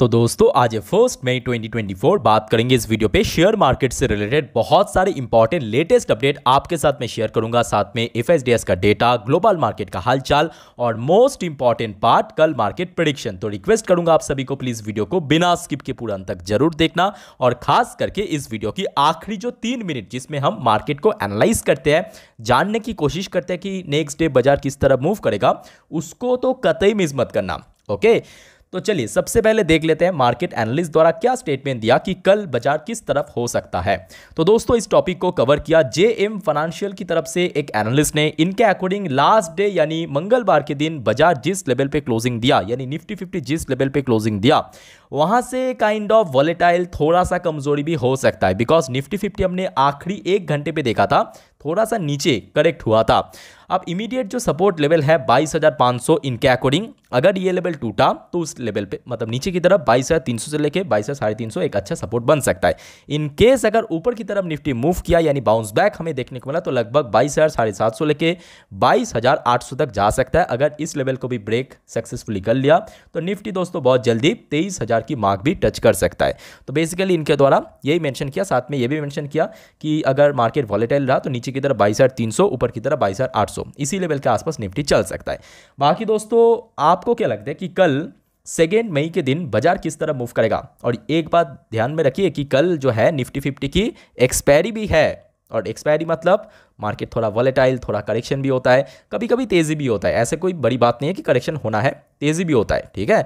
तो दोस्तों आज फर्स्ट मई 2024 बात करेंगे इस वीडियो पे शेयर मार्केट से रिलेटेड बहुत सारे इंपॉर्टेंट लेटेस्ट अपडेट आपके साथ में शेयर करूंगा साथ में एफ का डेटा ग्लोबल मार्केट का हालचाल और मोस्ट इंपॉर्टेंट पार्ट कल मार्केट प्रडिक्शन तो रिक्वेस्ट करूंगा आप सभी को प्लीज वीडियो को बिना स्किप के पूरा अंत तक जरूर देखना और खास करके इस वीडियो की आखिरी जो तीन मिनट जिसमें हम मार्केट को एनालाइज करते हैं जानने की कोशिश करते हैं कि नेक्स्ट डे बाजार किस तरह मूव करेगा उसको तो कतई मिस मत करना ओके okay? तो चलिए सबसे पहले देख लेते हैं मार्केट एनालिस्ट द्वारा क्या स्टेटमेंट दिया कि कल बाजार किस तरफ हो सकता है तो दोस्तों इस टॉपिक को कवर किया जे एम फाइनेंशियल की तरफ से एक एनालिस्ट ने इनके अकॉर्डिंग लास्ट डे यानी मंगलवार के दिन बाजार जिस लेवल पे क्लोजिंग दिया यानी निफ्टी फिफ्टी जिस लेवल पे क्लोजिंग दिया वहां से काइंड ऑफ वॉलेटाइल थोड़ा सा कमजोरी भी हो सकता है बिकॉज निफ्टी फिफ्टी हमने आखिरी एक घंटे पे देखा था थोड़ा सा नीचे करेक्ट हुआ था अब इमीडिएट जो सपोर्ट लेवल है 22,500 इनके अकॉर्डिंग अगर ये लेवल टूटा तो उस लेवल पे मतलब नीचे की तरफ 22,300 से लेके 22,350 एक अच्छा सपोर्ट बन सकता है इन केस अगर ऊपर की तरफ निफ्टी मूव किया यानी बाउंस बैक हमें देखने को मिला तो लगभग बाईस हज़ार लेके बाईस तक जा सकता है अगर इस लेवल को भी ब्रेक सक्सेसफुली कर लिया तो निफ्टी दोस्तों बहुत जल्दी तेईस की मार्क भी टच कर सकता है तो बेसिकली इनके द्वारा यही मैंशन किया साथ में ये भी मैंशन किया कि अगर मार्केट वॉलेटाइल रहा तो नीचे नीचे की तरफ बाईस ऊपर की तरफ बाईस इसी लेवल के आसपास निफ्टी चल सकता है बाकी दोस्तों आपको क्या लगता है कि कल सेकेंड मई के दिन बाजार किस तरह मूव करेगा और एक बात ध्यान में रखिए कि कल जो है निफ्टी फिफ्टी की एक्सपायरी भी है और एक्सपायरी मतलब मार्केट थोड़ा वॉलेटाइल थोड़ा करेक्शन भी होता है कभी कभी तेज़ी भी होता है ऐसे कोई बड़ी बात नहीं है कि करेक्शन होना है तेज़ी भी होता है ठीक है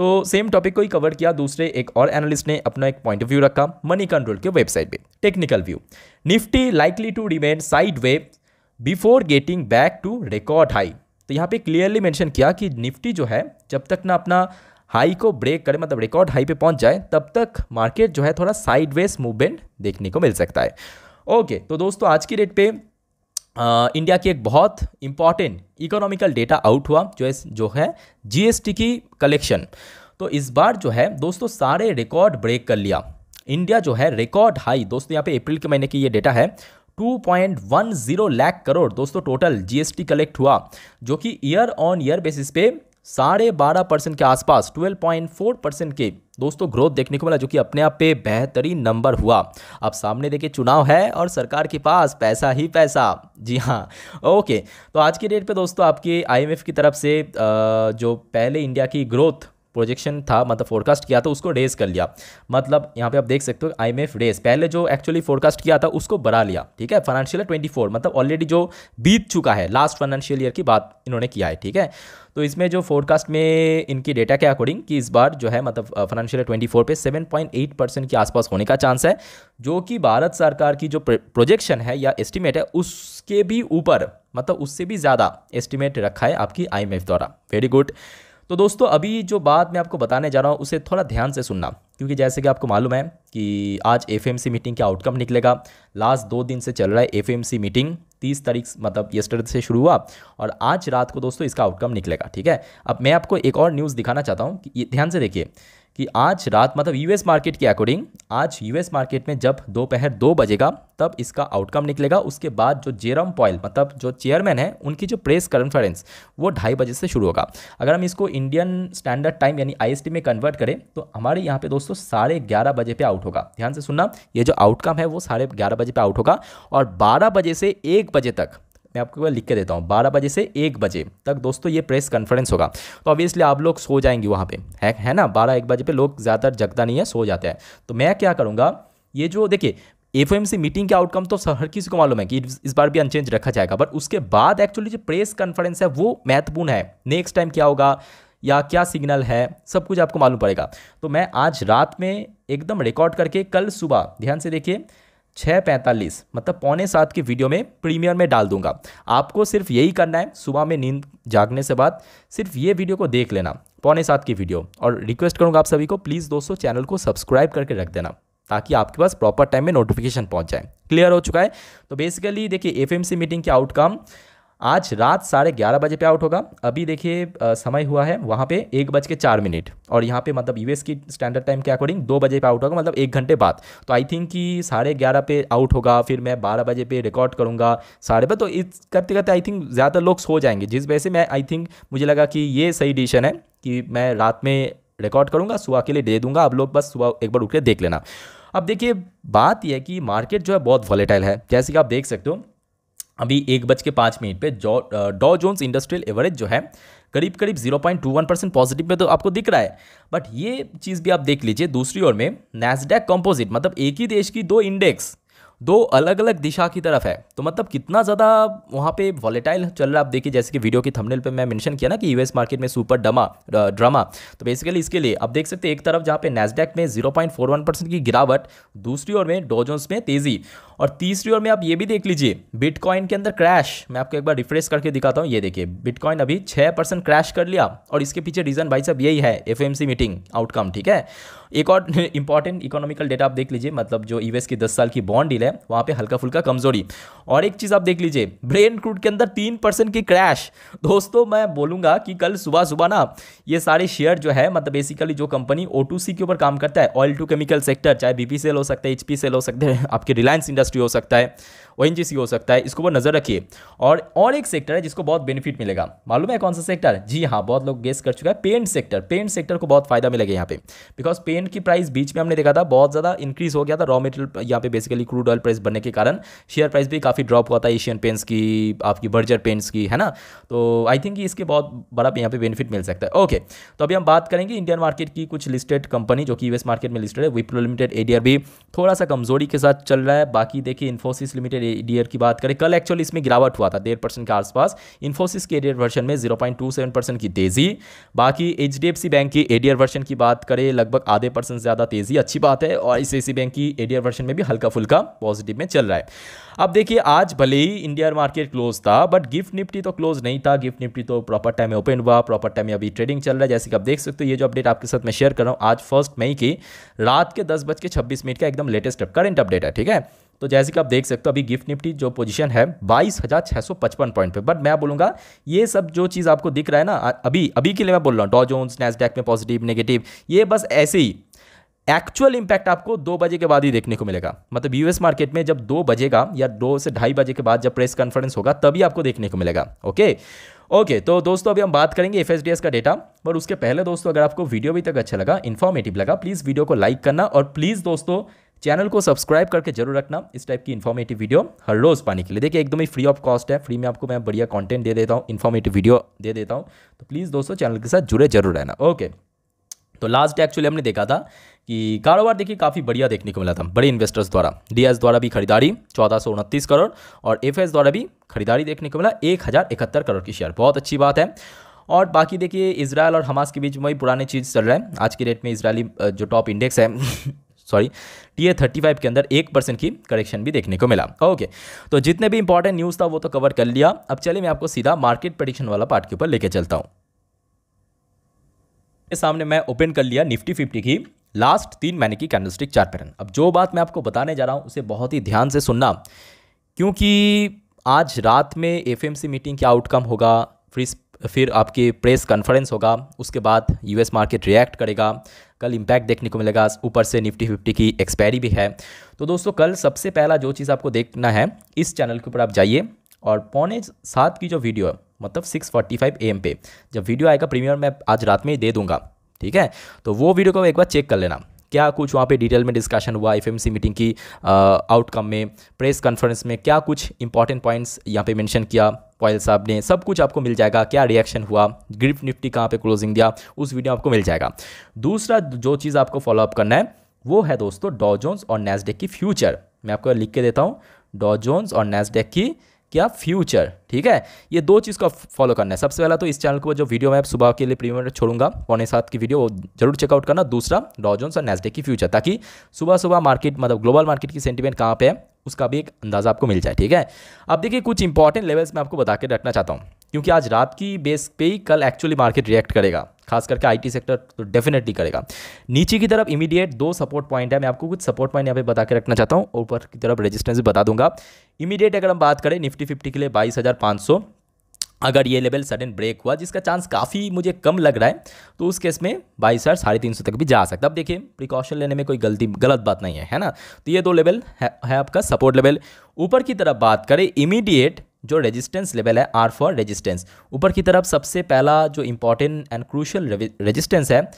तो सेम टॉपिक को ही कवर किया दूसरे एक और एनालिस्ट ने अपना एक पॉइंट ऑफ व्यू रखा मनी कंट्रोल के वेबसाइट पे technical view Nifty likely to remain sideways before getting back to record high तो यहाँ पे क्लियरली मेंशन किया कि निफ्टी जो है जब तक ना अपना हाई को ब्रेक करे मतलब रिकॉर्ड हाई पे पहुंच जाए तब तक मार्केट जो है थोड़ा साइडवेज मूवमेंट देखने को मिल सकता है ओके तो दोस्तों आज की डेट पे इंडिया की एक बहुत इंपॉर्टेंट इकोनॉमिकल डेटा आउट हुआ जो है जो है जीएसटी की कलेक्शन तो इस बार जो है दोस्तों सारे रिकॉर्ड ब्रेक कर लिया इंडिया जो है रिकॉर्ड हाई दोस्तों यहाँ पे अप्रैल के महीने की ये डेटा है 2.10 लाख करोड़ दोस्तों टोटल जीएसटी कलेक्ट हुआ जो कि ईयर ऑन ईयर बेसिस पे साढ़े बारह परसेंट के आसपास 12.4 परसेंट के दोस्तों ग्रोथ देखने को मिला जो कि अपने आप पे बेहतरीन नंबर हुआ अब सामने देखिए चुनाव है और सरकार के पास पैसा ही पैसा जी हाँ ओके तो आज की डेट पे दोस्तों आपकी आईएमएफ की तरफ से जो पहले इंडिया की ग्रोथ प्रोजेक्शन था मतलब फोरकास्ट किया था उसको रेज कर लिया मतलब यहाँ पे आप देख सकते हो आई एम एफ रेज पहले जो एक्चुअली फोरकास्ट किया था उसको बढ़ा लिया ठीक है फाइनेंशियल ट्वेंटी फोर मतलब ऑलरेडी जो बीत चुका है लास्ट फाइनेंशियल ईयर की बात इन्होंने किया है ठीक है तो इसमें जो फोरकास्ट में इनकी डेटा के अकॉर्डिंग कि इस बार जो है मतलब फाइनेंशियल ट्वेंटी फोर पे सेवन पॉइंट एट परसेंट के आसपास होने का चांस है जो कि भारत सरकार की जो प्रोजेक्शन है या एस्टिमेट है उसके भी ऊपर मतलब उससे भी ज़्यादा एस्टिमेट रखा है आपकी आई द्वारा वेरी गुड तो दोस्तों अभी जो बात मैं आपको बताने जा रहा हूँ उसे थोड़ा ध्यान से सुनना क्योंकि जैसे कि आपको मालूम है कि आज एफ मीटिंग का आउटकम निकलेगा लास्ट दो दिन से चल रहा है एफ मीटिंग तीस तारीख मतलब यस्टर से शुरू हुआ और आज रात को दोस्तों इसका आउटकम निकलेगा ठीक है अब मैं आपको एक और न्यूज़ दिखाना चाहता हूँ कि ध्यान से देखिए कि आज रात मतलब यूएस मार्केट के अकॉर्डिंग आज यूएस मार्केट में जब दोपहर दो, दो बजेगा तब इसका आउटकम निकलेगा उसके बाद जो जेरम पॉयल मतलब जो चेयरमैन है उनकी जो प्रेस कॉन्फ्रेंस वो ढाई बजे से शुरू होगा अगर हम इसको इंडियन स्टैंडर्ड टाइम यानी आईएसटी में कन्वर्ट करें तो हमारे यहाँ पे दोस्तों साढ़े ग्यारह बजे पे आउट होगा ध्यान से सुनना ये जो आउटकम है वो साढ़े ग्यारह बजे पे आउट होगा और बारह बजे से एक बजे तक मैं आपको लिख के देता हूँ बारह बजे से एक बजे तक दोस्तों ये प्रेस कॉन्फ्रेंस होगा तो ऑब्वियसली आप लोग सो जाएंगे वहाँ पे है है ना बारह एक बजे पे लोग ज़्यादातर जगता नहीं है सो जाते हैं तो मैं क्या करूँगा ये जो देखिए एफ मीटिंग के आउटकम तो हर किसी को मालूम है कि इस बार भी अनचेंज रखा जाएगा बट उसके बाद एक्चुअली जो प्रेस कॉन्फ्रेंस है वो महत्वपूर्ण है नेक्स्ट टाइम क्या होगा या क्या सिग्नल है सब कुछ आपको मालूम पड़ेगा तो मैं आज रात में एकदम रिकॉर्ड करके कल सुबह ध्यान से देखिए छः पैंतालीस मतलब पौने सात की वीडियो में प्रीमियर में डाल दूंगा आपको सिर्फ यही करना है सुबह में नींद जागने से बाद सिर्फ ये वीडियो को देख लेना पौने सात की वीडियो और रिक्वेस्ट करूंगा आप सभी को प्लीज़ दोस्तों चैनल को सब्सक्राइब करके रख देना ताकि आपके पास प्रॉपर टाइम में नोटिफिकेशन पहुंच जाए क्लियर हो चुका है तो बेसिकली देखिए एफ मीटिंग के आउटकम आज रात साढ़े ग्यारह बजे पे आउट होगा अभी देखिए समय हुआ है वहाँ पे एक बज के चार मिनट और यहाँ पे मतलब यूएस की स्टैंडर्ड टाइम के अकॉर्डिंग दो बजे पे आउट होगा मतलब एक घंटे बाद तो आई थिंक कि साढ़े ग्यारह पे आउट होगा फिर मैं बारह बजे पे रिकॉर्ड करूँगा साढ़े तो इस करते करते आई थिंक ज़्यादा लोग सो जाएंगे जिस वजह से मैं आई थिंक मुझे लगा कि ये सही डिसीजन है कि मैं रात में रिकॉर्ड करूँगा सुबह के लिए दे दूँगा आप लोग बस सुबह एक बार उठ के देख लेना अब देखिए बात यह है कि मार्केट जो है बहुत वॉलेटाइल है जैसे कि आप देख सकते हो अभी एक बज के पाँच मिनट पे जो डॉ जोन्स इंडस्ट्रियल एवरेज जो है करीब करीब zero point two one percent positive में तो आपको दिख रहा है बट ये चीज़ भी आप देख लीजिए दूसरी ओर में नेसडेक कंपोजिट मतलब एक ही देश की दो इंडेक्स दो अलग अलग दिशा की तरफ है तो मतलब कितना ज़्यादा वहाँ पे वॉलेटाइल चल रहा है आप देखिए जैसे कि वीडियो के थंबनेल पे मैं मेंशन किया ना कि यूएस मार्केट में सुपर डमा ड्रामा तो बेसिकली इसके लिए आप देख सकते हैं एक तरफ जहाँ पे नेसडेक में 0.41 परसेंट की गिरावट दूसरी ओर में डोजोन्स में तेज़ी और तीसरी ओर में आप ये भी देख लीजिए बिटकॉइन के अंदर क्रैश मैं आपको एक बार रिफ्रेश करके दिखाता हूँ ये देखिए बिटकॉइन अभी छः परसेंट क्रैश कर लिया और इसके पीछे रीज़न भाई साहब यही है एफ मीटिंग आउटकम ठीक है एक और इंपॉर्टेंट इकोनॉमिकल डेटा आप देख लीजिए मतलब जो यूएस e की दस साल की बॉन्ड डील है वहाँ पे हल्का फुल्का कमजोरी और एक चीज़ आप देख लीजिए ब्रेन क्रूड के अंदर तीन परसेंट की क्रैश दोस्तों मैं बोलूँगा कि कल सुबह सुबह ना ये सारे शेयर जो है मतलब बेसिकली जो कंपनी ओ के ऊपर काम करता है ऑयल टू केमिकल सेक्टर चाहे बी हो सकता है एच हो सकते हैं आपके रिलायंस इंडस्ट्री इंडस्ट्री हो सकता है वही चीज़ हो सकता है इसको वो नजर रखिए और और एक सेक्टर है जिसको बहुत बेनिफिट मिलेगा मालूम है कौन सा सेक्टर जी हाँ बहुत लोग गेस कर चुका है पेंट सेक्टर पेंट सेक्टर को बहुत फायदा मिलेगा यहाँ पे बिकॉज पेंट की प्राइस बीच में हमने देखा था बहुत ज़्यादा इंक्रीज हो गया था रॉ मेटेरियल यहाँ पे बेसिकली क्रूड ऑयल प्राइस बनने के कारण शेयर प्राइस भी काफ़ी ड्रॉप हुआ था एशियन पेंट्स की आपकी बर्जर पेंट्स की है ना तो आई थिंक इसके बहुत बड़ा यहाँ पे बेनिफिट मिल सकता है ओके तो अभी हम बात करेंगे इंडियन मार्केट की कुछ लिस्टेड कंपनी जो कि यूएस मार्केट में लिस्टेड है विप्रो लिमिटेड एडियर भी थोड़ा सा कमजोरी के साथ चल रहा है बाकी देखिए इन्फोसिस लिमिटेड ईयर की बात करें कल एक्चुअली इसमें गिरावट हुआ था डेढ़ परसेंट के आसपास इन्फोसिस के एडियर वर्षन में zero point two seven percent की तेज़ी बाकी एच बैंक की एडियर वर्षन की बात करें लगभग आधे परसेंट ज़्यादा तेज़ी अच्छी बात है और आई बैंक की एडियर वर्षन में भी हल्का फुल्का पॉजिटिव में चल रहा है अब देखिए आज भले ही इंडिया मार्केट क्लोज था बट गिफ्ट निफ्टी तो क्लोज नहीं था गिफ्ट निफ्टी तो प्रॉपर टाइम में ओपन हुआ प्रॉपर टाइम में अभी ट्रेडिंग चल रहा है जैसे कि आप देख सकते हो ये जो अपडेट आपके साथ मैं शेयर कर रहा हूँ आज फर्स्ट मई की रात के दस बज के छब्बीस मिनट का एकदम लेटेस्ट करंट अपडेट है ठीक है तो जैसे कि आप देख सकते हो अभी गिफ्ट निफ्टी जो पोजीशन है बाईस हज़ार छः सौ पचपन पॉइंट पे बट मैं बोलूँगा ये सब जो चीज़ आपको दिख रहा है ना अभी अभी के लिए मैं बोल रहा हूँ डॉ जोन्स नेस्डैक में पॉजिटिव नेगेटिव ये बस ऐसे ही एक्चुअल इंपैक्ट आपको दो बजे के बाद ही देखने को मिलेगा मतलब यूएस मार्केट में जब दो बजेगा या दो से ढाई बजे के बाद जब प्रेस कॉन्फ्रेंस होगा तभी आपको देखने को मिलेगा ओके ओके तो दोस्तों अभी हम बात करेंगे एफ का डेटा पर उसके पहले दोस्तों अगर आपको वीडियो भी तक अच्छा लगा इन्फॉर्मेटिव लगा प्लीज़ वीडियो को लाइक करना और प्लीज़ दोस्तों चैनल को सब्सक्राइब करके जरूर रखना इस टाइप की इन्फॉर्मेटिव वीडियो हर रोज़ पाने के लिए देखिए एकदम ही फ्री ऑफ कॉस्ट है फ्री में आपको मैं बढ़िया कॉन्टेंट दे देता हूँ इन्फॉर्मेटिव वीडियो दे देता हूँ तो प्लीज़ दोस्तों चैनल के साथ जुड़े जरूर रहना ओके तो लास्ट एक्चुअली हमने देखा था कि कारोबार देखिए काफ़ी बढ़िया देखने को मिला था बड़े इन्वेस्टर्स द्वारा डी द्वारा भी खरीदारी चौदह करोड़ और एफ द्वारा भी खरीदारी देखने को मिला एक करोड़ की शेयर बहुत अच्छी बात है और बाकी देखिए इसराइल और हमास के बीच में पुराने चीज़ चल रहा है आज के डेट में इसराइली जो टॉप इंडेक्स है sorry T A thirty five के अंदर एक परसेंट की करेक्शन भी देखने को मिला ओके तो जितने भी इंपॉर्टेंट न्यूज़ था वो तो कवर कर लिया अब चलिए मैं आपको सीधा मार्केट प्रडिक्शन वाला पार्ट के ऊपर लेके चलता हूँ सामने मैं ओपन कर लिया निफ्टी फिफ्टी की लास्ट तीन महीने की कैंडलस्टिक चार पैटर्न अब जो बात मैं आपको बताने जा रहा हूँ उसे बहुत ही ध्यान से सुनना क्योंकि आज रात में एफएमसी मीटिंग क्या आउटकम होगा फिर फिर आपके प्रेस कॉन्फ्रेंस होगा उसके बाद यूएस मार्केट रिएक्ट करेगा कल इम्पैक्ट देखने को मिलेगा ऊपर से निफ्टी फिफ्टी की एक्सपायरी भी है तो दोस्तों कल सबसे पहला जो चीज़ आपको देखना है इस चैनल के ऊपर आप जाइए और पौने सात की जो वीडियो है मतलब six forty five A M पे जब वीडियो आएगा प्रीमियर मैं आज रात में ही दे दूंगा ठीक है तो वो वीडियो को एक बार चेक कर लेना क्या कुछ वहाँ पे डिटेल में डिस्कशन हुआ एफ मीटिंग की आउटकम में प्रेस कॉन्फ्रेंस में क्या कुछ इंपॉर्टेंट पॉइंट्स यहाँ पे मेंशन किया पॉयल साहब ने सब कुछ आपको मिल जाएगा क्या रिएक्शन हुआ ग्रिप निफ्टी कहाँ पे क्लोजिंग दिया उस वीडियो आपको मिल जाएगा दूसरा जो चीज़ आपको फॉलोअप करना है वो है दोस्तों डॉजोन्स और नेस्डेक की फ्यूचर मैं आपको लिख के देता हूँ डॉजोन्स और नेस्डेक की क्या फ्यूचर ठीक है ये दो चीज़ को फॉलो करना है सबसे पहला तो इस चैनल को जो वीडियो मैं सुबह के लिए प्रीमियम छोड़ूंगा पौने सात की वीडियो जरूर चेकआउट करना दूसरा डॉजोन्स और नेस्डे की फ्यूचर ताकि सुबह सुबह मार्केट मतलब ग्लोबल मार्केट की सेंटिमेंट कहाँ पे है उसका भी एक अंदाज़ा आपको मिल जाए ठीक है अब देखिए कुछ इंपॉर्टेंट लेवल्स मैं आपको बता के रखना चाहता हूँ क्योंकि आज रात की बेस पे ही कल एक्चुअली मार्केट रिएक्ट करेगा खास करके आईटी सेक्टर तो डेफिनेटली करेगा नीचे की तरफ इमीडिएट दो सपोर्ट पॉइंट है मैं आपको कुछ सपोर्ट पॉइंट यहाँ पे बता के रखना चाहता हूँ ऊपर की तरफ रेजिस्टेंस भी बता दूंगा इमीडिएट अगर हम बात करें निफ्टी फिफ्टी के लिए बाईस हज़ार पाँच सौ अगर ये लेवल सडन ब्रेक हुआ जिसका चांस काफ़ी मुझे कम लग रहा है तो उस केस में बाईस हज़ार साढ़े तीन सौ तक भी जा सकता है अब देखिए प्रिकॉशन लेने में कोई गलती गलत बात नहीं है है ना तो ये दो लेवल है, है आपका सपोर्ट लेवल ऊपर की तरफ बात करें इमीडिएट जो रेजिस्टेंस लेवल है आर फॉर रेजिस्टेंस ऊपर की तरफ सबसे पहला जो इंपॉर्टेंट एंड क्रूशल रेजिस्टेंस है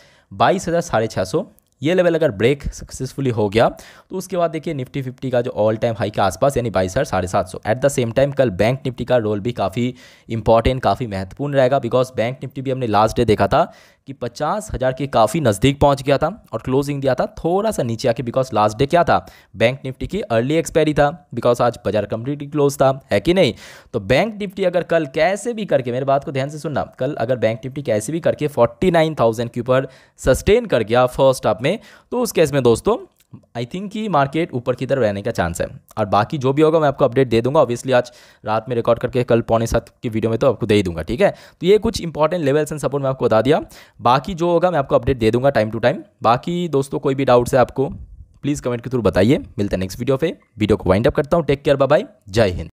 बाईस हज़ार साढ़े छः सौ ये लेवल अगर ब्रेक सक्सेसफुली हो गया तो उसके बाद देखिए निफ्टी फिफ्टी का जो ऑल टाइम हाई के आसपास यानी बाईस हज़ार साढ़े सात सौ एट द सेम टाइम कल बैंक निफ्टी का रोल भी काफ़ी इंपॉर्टेंट काफ़ी महत्वपूर्ण रहेगा बिकॉज बैंक निफ्टी भी हमने लास्ट डे देखा था कि पचास हज़ार के काफ़ी नज़दीक पहुंच गया था और क्लोजिंग दिया था थोड़ा सा नीचे आके बिकॉज लास्ट डे क्या था बैंक निफ्टी की अर्ली एक्सपायरी था बिकॉज आज बाजार कंप्लीटली क्लोज था है कि नहीं तो बैंक निफ्टी अगर कल कैसे भी करके मेरे बात को ध्यान से सुनना कल अगर बैंक निफ्टी कैसे भी करके फोर्टी के ऊपर सस्टेन कर गया फर्स्ट हाफ में तो उस केस में दोस्तों आई थिंक कि मार्केट ऊपर की तरफ रहने का चांस है और बाकी जो भी होगा मैं आपको अपडेट दे दूंगा ऑब्वियसली आज रात में रिकॉर्ड करके कल पौने सात की वीडियो में तो आपको दे ही दूंगा ठीक है तो ये कुछ इंपॉर्टेंट लेवल्स एंड सपोर्ट मैं आपको बता दिया बाकी जो होगा मैं आपको अपडेट दे दूंगा टाइम टू टाइम बाकी दोस्तों कोई भी डाउट्स है आपको प्लीज़ कमेंट के थ्रू बताइए मिलते हैं नेक्स्ट वीडियो पे वीडियो को वाइंड अप करता हूँ टेक केयर बाय जय हिंद